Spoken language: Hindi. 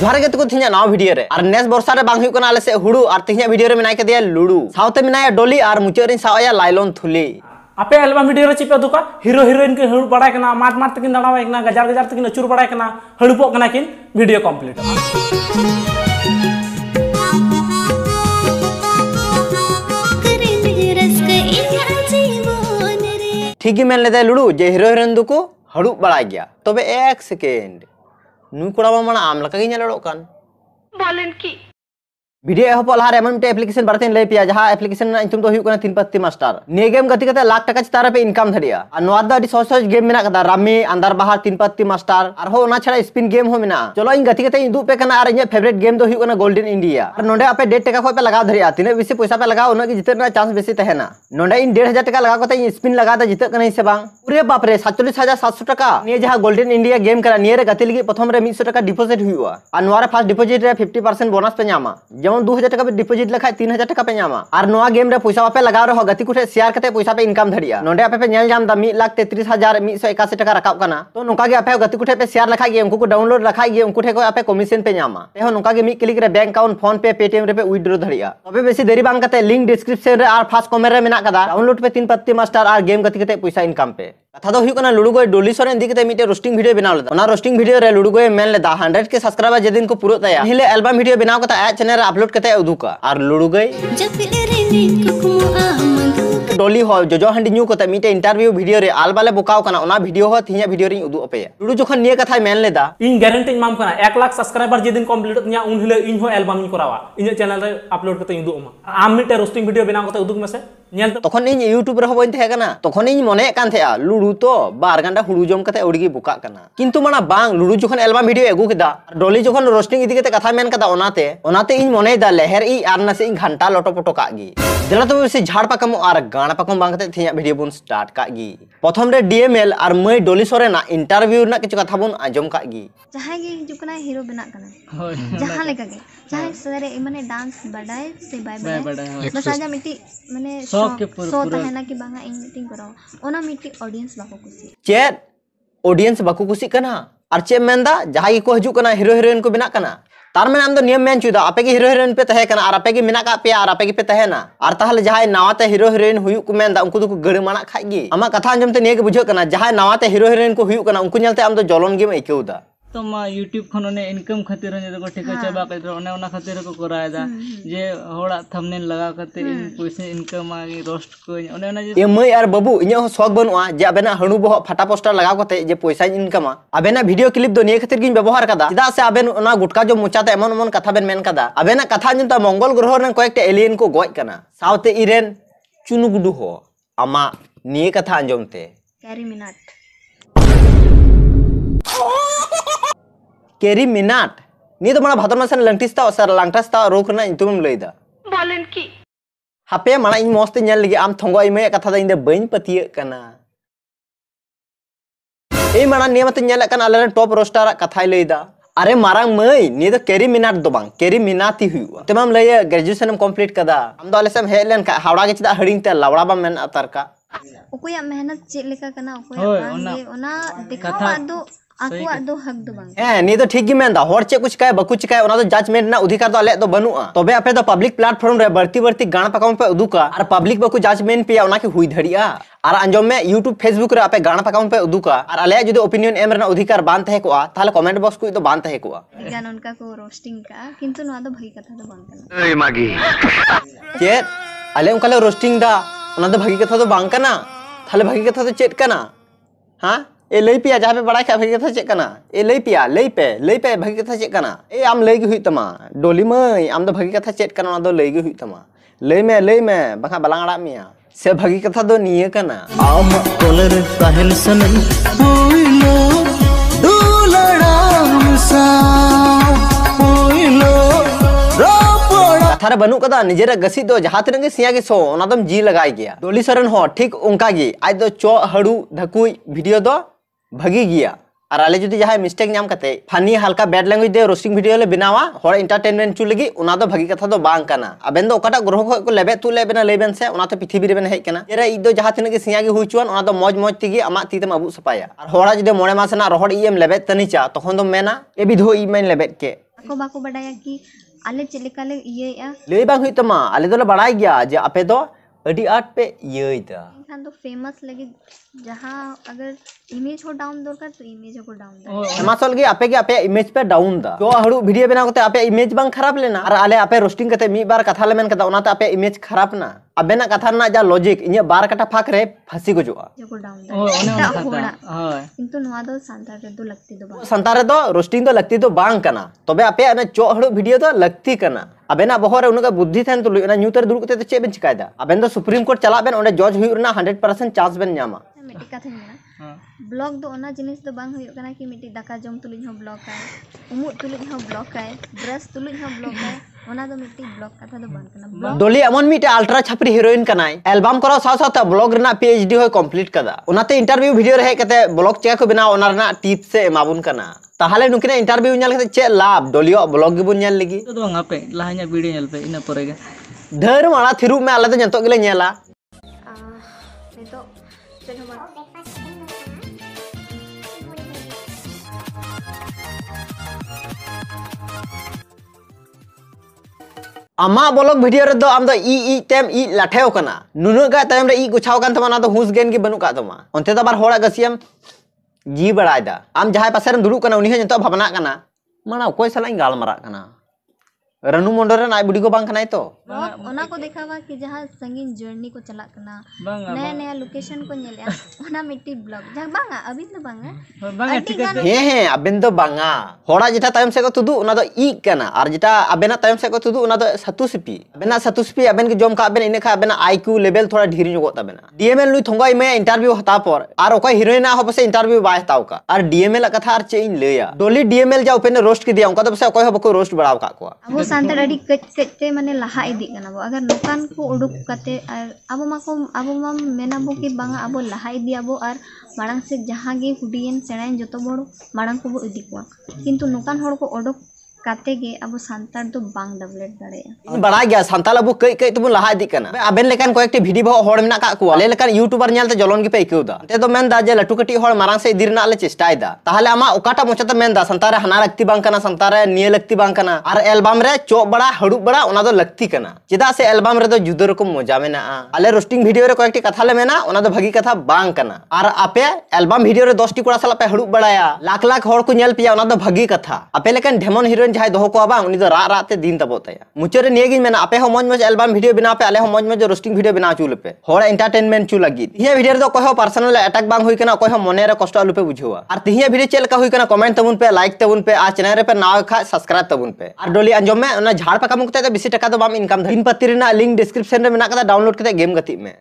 जोहार गे ना भिडियो ने बर्षा में से हूड़ू और तीजा भिडियो में मैं क्या लुड़ू साथ में डोली और मुचाद रही सवाल लाइलन थुली आप एलबाम भिडियो चीप अदूक हिरो हिरोन के हूड़ बड़ा माट माट तक दाड़ा गजार गजार तक अचुर बड़ा हड़ुपना कि भिडियो कमप्लीट ठीक मेन लेदे लुड़ू जे हिरो हिरोन दो हड़ुप बड़ा गया तब तो एक सेकेंड ᱱᱩᱭ ᱠᱚᱲᱟ ᱵᱟᱝ ᱢᱟᱲᱟᱝ ᱟᱢ ᱞᱮᱠᱟᱜᱮ ᱧᱮᱞᱚᱜ ᱠᱟᱱ ᱵᱚᱞᱮᱱ ᱠᱤ ভিডিও হপলা হরে এমএমটি অ্যাপ্লিকেশন বারতে লৈ পেয়া জহা অ্যাপ্লিকেশন না ইনতুম তো হিউকনা তিন পত্তি মাস্টার নে গেম গতি গতে লাখ টাকা ছতারাপে ইনকাম ধরিয়া আর নয়ার দা সসস গেম মেনাকাদা রামি আন্দর বাহার তিন পত্তি মাস্টার আর হো না ছড়া স্পিন গেম হো মেনা চলো ইন গতি গতে ইন দু পেকনা আর ইয়া ফেভারিট গেম তো হিউকনা গোল্ডেন ইন্ডিয়া আর নন্ডে আপে 1.5 টাকা কোপে লাগাও ধরিয়া তিন বেশি পয়সা পে লাগাও উনা কি জিতের না চান্স বেশি তেহে না নন্ডে ইন 1500 টাকা লাগাও কতে ইন স্পিন লাগা দা জিতকনা ইসবা পুরো বাপৰে 47700 টাকা নে জহা গোল্ডেন ইন্ডিয়া গেম করা নিয়ের গতি লগি প্রথম রে 200 টাকা ডিপোজিট হিউয়া আর নয়ার ফার্স্ট ডিপোজিট রে 50% বোনাস পে নামা जमन दो हजार টাকা डिपोजिट लेखा तीन हजार টাকা पे नामा और नवा गेम पैसा पे लगा रहो गति कुछ शेयर करते पैसा पे इनकम दिया नोडे आपे पे नेल जाम दा 1 लाख 33 हजार 181 टाका रकाब कना तो नौका आप गति कुछ पे शेयर लेखा गे उनको डाउनलोड लखा गे उनको ठे को कमीशन पे नामा पे हो क्लिक रे bank account PhonePe Paytm पे उड्रो दिया तब बेसि देरी बात लिंक डिस्क्रिप्शन रे और फर्स्ट कमेंट में डाउनलोड पे तीन पत्ती मास्टर और गेम गति पैसा इनकम पे कथा दो तो हुई लुडू गोय डोली सोरेन दिखते मिटे रोस्टिंग वीडियो बनाव लेदा रोस्टिंग वीडियो रे लुडू गोय मेन के सब्सक्राइबर जेदी को पूरा तया पहले एल्बम वीडियो बनाव कता आज चैनल रे अपलोड कते उदुका और लुडू डोली हो जोजो हंडी इंटरव्यू भिडियो रे आलबाले बोकाव कना ओना वीडियो हो थिया लुडू जोखन कथा मेन लेदा इन गारंटी माम कना 1 लाख सब्सक्राइबर जेदिन कंप्लीट तिया उन हिले इन हो एल्बम इन चैनल अपलोड कते उदु आम मिटे रोस्टिंग वीडियो बनाव कता उदुक मसे तखन यूट्यूब रहो बन थे लुड़ू तो बार घंटा हुड़ू जम कते उड़गी बुका माना बांग लुड़ू जो एल्बम वीडियो एगु केदा डॉली जखन रोस्टिंग कथा मेन कदा लहर इ इन घंटा लटोपटो कागी देला तो से झाड़ पाकम आर गाण पाकम बांग कते बन स्टार्ट प्रथम डीएमएल आर मई डली सोरे इंटरव्यू ना कथा बन आजम कागी जहां बना डांस সক কে পুরপুরা সতা হেনা কিবাং আই মিটিং করা ওনা মিটি অডিয়েন্স বকু খুশি চে অডিয়েন্স বকু খুশি কানা আর চে মেন্ডা জহাই কো হজুকানা হিরো হিরোইন কো বিনা কানা তার মেনা আমদ নিয়ম মেনচুদা আপে কি হিরো হিরোইন পে তেহে কানা আর আপে কি বিনা কা পে আর আপে কি তেহে না আর তাহলে জহাই 나와তে হিরো হিরোইন হিউক মেনদা উকু দুক গড় মানা খাইগি আমা কথা অঞ্জম তে নেগে বুঝুকানা জহাই 나와তে হিরো হিরোইন কো হিউকানা উকু নেলতে আমদ জলন গেম একউদা तो मा यूट्यूब खन इनकम खातिर ठिका हाँ। चाबा कर खातिर को हम्म, हम्म। जे होड़ा थंबनेल लगा करते इन हम्म। पैसे इनकम रोस्ट को हाँ। जे और बाबू इने हो शौक बनुआ जे अबेना हणु बहुत फटा पोस्टर लगा करते जे पैसा इनकम ना वीडियो क्लिप दो निये खातिर व्यवहार कदा चदा से अबेन गुटका जो मुचाते एमन एमन कथा बेन मेन कदा अबेना कथा जनता तो मंगल ग्रह रन एलियन को गोय कना साउते इरेन चुनु गुडु हो अमा कथा अंजमते मिनट কেরি মিনাট নিয়ে তো মানা ভাদর মাসের লাংটিস্তা ও সার লাংটাস্তা রোগ রেনা ইতুম লইদা বলেন কি হাপে মানা ইন মস্তে নেল লাগি আম থঙ্গ ইমে কথা দা ইন দে বইন পতিয়ে কানা এই মানা নিয়ে মতে নেল কান আলেন টপ রোস্টার কথাই লইদা अरे मारंग मई नी तो कैरी मिनाट दो बांग कैरी मिनाती हुई ते माम लय ग्रेजुएशन हम कंप्लीट कदा हम दो लेसम हे लेन का हावड़ा के चिदा हड़िंग ते लवड़ा बा मेन अतर का ओकुया मेहनत चेक लेका कना ओकुया बांग ओना दिखावा दो तो ठीक चे कुछ कह बु बनू तब पब्लिक प्लेटफॉर्म पे उदुका पब्लिक बाकू जजमेंट पे हुई धड़िया यूट्यूब फेसबुक आप उदुका जो ओपिनियन एम उधिकार कमेंट बक्स कुछ तो बेहतर रोस्टिंग भागी भागी तो, तो, तो, तो चेक ए लई पे जहाँ पे बड़ा भागी कथा चेकना ए लई पे लई पे लई पे भागी कथा चेकना ए आम लई तमा डोली मई आम दो तो भगी कथा चेक करना ना तो लई तमा लई में लई में बाखा बलांग अड़ा मे से भागी कथा दो तो निये करना आम कोलर काहल सनम बनू कदा निजे गसी तो जहाँ तिरंगे सिया के सो ओना दम जी लगाई गया डोली सरन हो ठीक उनका गी आज दो चो हड़ू धकुई वीडियो दो भागे आलें जो जहां मिसटेक नाम फानी हल्का बैड लैंगुएज दिए रोस्टिंग भिडियो बनावा हर इंटरटेनमेंट चू लगी भागे कथा तो अबें अट ग्रह को लेबे तू ले लैबें से तो पृथ्वी में हेकना इतने इतना जहां तीन की सिया हो चुना तो मज मज तीगे आम तीतम तो अबू सपा और हर जो मोड़े मास रहा लेबे तनीचा तक तो मेना ए विधो इमें लेबे के लैबा हुई तो अलेदे गया जे आपे अड़ी आट पे ये इंसान तो फेमस लगे जहां अगर इमेज हो डाउन दो का तो इमेज को डाउन दा मासल की आपे के आपे इमेज पे डाउन दा तो हड़ू वीडियो बना को आपे इमेज बंग खराब लेना और आले आपे रोस्टिंग करते मी बार कथा ले मन के दा आपे इमेज खराब ना अब ना कथा ना जा लॉजिक इन बार कटा फाक रे फसी गुजो ओ ओ किंतु नवा दो संतार रे दो लगती दो बा संतार रे दो रोस्टिंग दो लगती दो बांग कना तबे तो आपे आने चो हड़ो वीडियो दो लगती कना अबे ना बहोर उन का बुद्धि थन तो ना न्यू तर दुर कते तो चे बे चिकाय दा अबे दो सुप्रीम कोर्ट चला बे ओने जज हुई ना 100% चांस बे न्यामा मिटी कथा ना हां ब्लॉक दो ओना जिनिस दो बांग होयो ᱫᱚᱞᱤ ᱮᱢᱚᱱ ᱢᱤᱫᱴᱮᱡ ᱟᱞᱴᱨᱟ ᱪᱷᱟᱯᱨᱤ ᱦᱤᱨᱳᱭᱤᱱ ᱠᱟᱱᱟᱭ ᱮᱞᱵᱟᱢ ᱠᱚᱨᱟᱣ ᱥᱟᱶ ᱥᱟᱶᱛᱮ ᱵᱞᱚᱜ ᱨᱮᱱᱟᱜ ᱯᱤᱮᱭᱪᱰᱤ ᱦᱚᱸᱭ ᱠᱚᱢᱯᱞᱤᱴ ᱠᱟᱫᱟ ᱚᱱᱟᱛᱮ ᱤᱱᱴᱟᱨᱵᱷᱤᱭᱩ ᱵᱷᱤᱰᱤᱭᱳ ᱨᱮ ᱦᱮᱡ ᱠᱟᱛᱮ ᱵᱞᱚᱜ ᱪᱮᱠᱟ ᱠᱚ ᱵᱮᱱᱟᱣ ᱚᱱᱟ ᱨᱮᱱᱟᱜ ᱴᱤᱯᱥ ᱮ ᱮᱢᱟᱵᱚᱱ ᱠᱟᱱᱟ ᱛᱟᱦᱞᱮ ᱱᱩᱠᱤᱱᱟᱜ ᱤᱱᱴᱟᱨᱵᱷᱤᱭᱩ ᱧᱮᱞ ᱠᱟᱛᱮ ᱪᱮᱫ ᱞᱟᱵᱷ ᱫᱚᱞᱤᱭᱚ ᱵᱞᱚᱜ ᱜᱮᱵᱚᱱ ᱧᱮᱞ ᱞᱟᱹᱜᱤᱫ ᱫᱚ ᱵᱟᱝ ᱟᱯᱮ ᱞᱟᱦᱟᱧᱟ ᱵᱷᱤᱰᱤᱭᱳ ᱧᱮᱞ ᱯᱮ ᱤᱱᱟᱹ ᱯᱚᱨᱮ ᱜᱮ ᱫᱷᱟᱹᱨ ᱢᱟᱲᱟ ᱛᱷᱤᱨᱩᱜ ᱢᱮ ᱟᱞᱮ ᱫᱚ ᱱᱤᱛᱚᱜ ᱜᱮᱞᱮ ᱧᱮᱞᱟ ᱱᱤᱛᱚᱜ ᱪᱮᱫ ᱦᱚᱸ ᱵᱟᱝ आमा बलोक भिडियो रे दो आम दो ई ई तेम ई लाठेओ कना नुनु का ई गुछाओ कन तमा तो हुस गेन की बनु का तमा ओनते तो बार होड़ा गसियम जी बड़ायदा आम जहाय पासे रे दुड़ु कना उनी हे जतो भावना कना माना कोई साला गाल मरा कना रनु मंडल रे नाय बुढ़ी को बांग खनाय तो ओना को देखावा कि जहां संगीन जर्नी को चला कना नया नया लोकेशन को नेले ओना मिट्टी ब्लॉग जहां बांगा अभी तो बांगा हाँ, बांगा ठीक है हे हे अबिन तो बांगा होड़ा जेटा टाइम से को तुदु ओना तो ई कना और जेटा अबेना टाइम से को तुदु ओना तो दो सतुसिपी अबेना सिपी अबेन के जोम का अबेन इने खा अबेना आईक्यू लेवल थोड़ा ढीर नुगो तबेना डीएमएल लुई थोंगा इमे इंटरव्यू हता पर और ओका हीरोइना हो पसे इंटरव्यू बाय हताव का और डीएमएल कथा और चेंज लेया डोली डीएमएल जा ऊपर ने रोस्ट के दिया उनका तो पसे ओका हो को रोस्ट बढ़ाव का को santai tadi kecece mana laha edik kan abo agar nukan ku uduk kate ar abo mako abo mam menabu ki banga abo laha edi abo ar marang se jahagi hudien senain joto boro marang ku bo edik wa kintu nukan horko uduk কাততেগে Abu 산타র তো বাং ডবলেট দরে ইন বড়া গয়া 산তালাবু কাই কাই তুবন লহাই দিকানা আবেন লেকান কোয়াক্তি ভিডিও বহ হড় মনা কা কওয়া লেলেকান ইউটিউবার ন্যালতে জলন গই পে ইকুদা তে তো মেন দাজে লটুকটি হড় মারা সাই দিরনালে চেষ্টা আইদা তাহলে আমা ওকাটা মোচা তো মেন দা 산তার হানা লাগতি বাং কানা 산তার নিয়া লাগতি বাং কানা আর অ্যালবাম রে চো বড়া হড়ু বড়া ওনা তো লাগতি কানা জেদা সে অ্যালবাম রে তো জুদরক মুজা মেন না আলে রোস্টিং ভিডিও রে কোয়াক্তি কথালে মেন না ওনা তো ভগি কথা বাং কানা আর আপে অ্যালবাম ভিডিও রে 10টি কোড়া সালা পে হড়ু বড়ায়া লাখ লাখ হড় কো ন্যাল পে ওনা তো ভগি কথা আপে লেকান ঢেমন হিরো जहाँ दो को ᱵᱟᱝ ᱩᱱᱤ ᱫᱚ ᱨᱟᱜ ᱨᱟᱜ ᱛᱮ ᱫᱤᱱ ᱛᱟᱵᱚ ᱛᱟᱭᱟ ᱢᱩᱪᱟᱹᱫ ᱨᱮ ᱱᱤᱭᱟᱹ ᱜᱤᱧ ᱢᱮᱱᱟ ᱟᱯᱮ मज ᱢᱚᱡᱽ ᱢᱚᱡᱽ ᱮᱞᱵᱟᱢ ᱵᱷᱤᱰᱤᱭᱳ ᱵᱮᱱᱟᱣ ᱯᱮ ᱟᱞᱮ ᱦᱚᱸ ᱢᱚᱡᱽ ᱢᱚᱡᱽ ᱨᱳᱥᱴᱤᱝ ᱵᱷᱤᱰᱤᱭᱳ ᱵᱮᱱᱟᱣ ᱪᱩᱞ ᱯᱮ लगी वीडियो तो कोई पर्सनल अटैक बांग हुई कोई मने रे कष्ट आलू पे बुझुआ और तिहिया वीडियो चल का हुई कमेंट तबुन पे लाइक तबुन पे और चैनल पे नाव खा सब्सक्राइब तबुन पे और डोली अंजम में झाड़ पका मुक्ते तो 20 टका तो बाम इनकम दिन पत्ती लिंक डिस्क्रिप्शन में डाउनलोड करते गेम गति में